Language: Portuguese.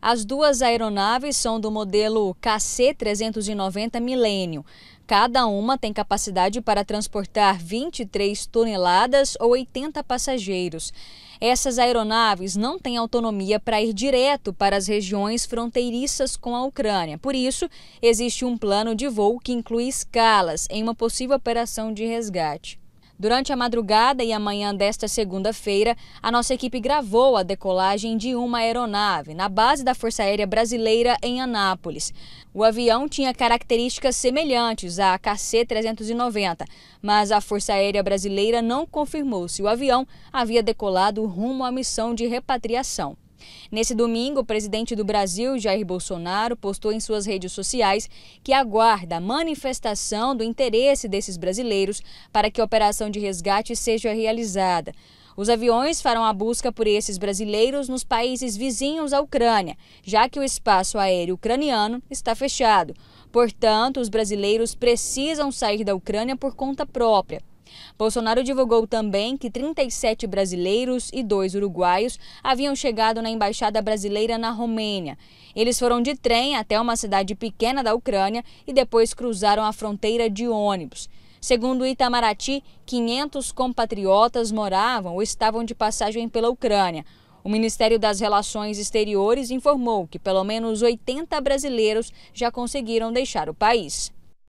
As duas aeronaves são do modelo KC-390 Millennium. Cada uma tem capacidade para transportar 23 toneladas ou 80 passageiros. Essas aeronaves não têm autonomia para ir direto para as regiões fronteiriças com a Ucrânia. Por isso, existe um plano de voo que inclui escalas em uma possível operação de resgate. Durante a madrugada e amanhã desta segunda-feira, a nossa equipe gravou a decolagem de uma aeronave na base da Força Aérea Brasileira em Anápolis. O avião tinha características semelhantes à KC-390, mas a Força Aérea Brasileira não confirmou se o avião havia decolado rumo à missão de repatriação. Nesse domingo, o presidente do Brasil, Jair Bolsonaro, postou em suas redes sociais que aguarda a manifestação do interesse desses brasileiros para que a operação de resgate seja realizada. Os aviões farão a busca por esses brasileiros nos países vizinhos à Ucrânia, já que o espaço aéreo ucraniano está fechado. Portanto, os brasileiros precisam sair da Ucrânia por conta própria. Bolsonaro divulgou também que 37 brasileiros e dois uruguaios haviam chegado na embaixada brasileira na Romênia. Eles foram de trem até uma cidade pequena da Ucrânia e depois cruzaram a fronteira de ônibus. Segundo Itamaraty, 500 compatriotas moravam ou estavam de passagem pela Ucrânia. O Ministério das Relações Exteriores informou que pelo menos 80 brasileiros já conseguiram deixar o país.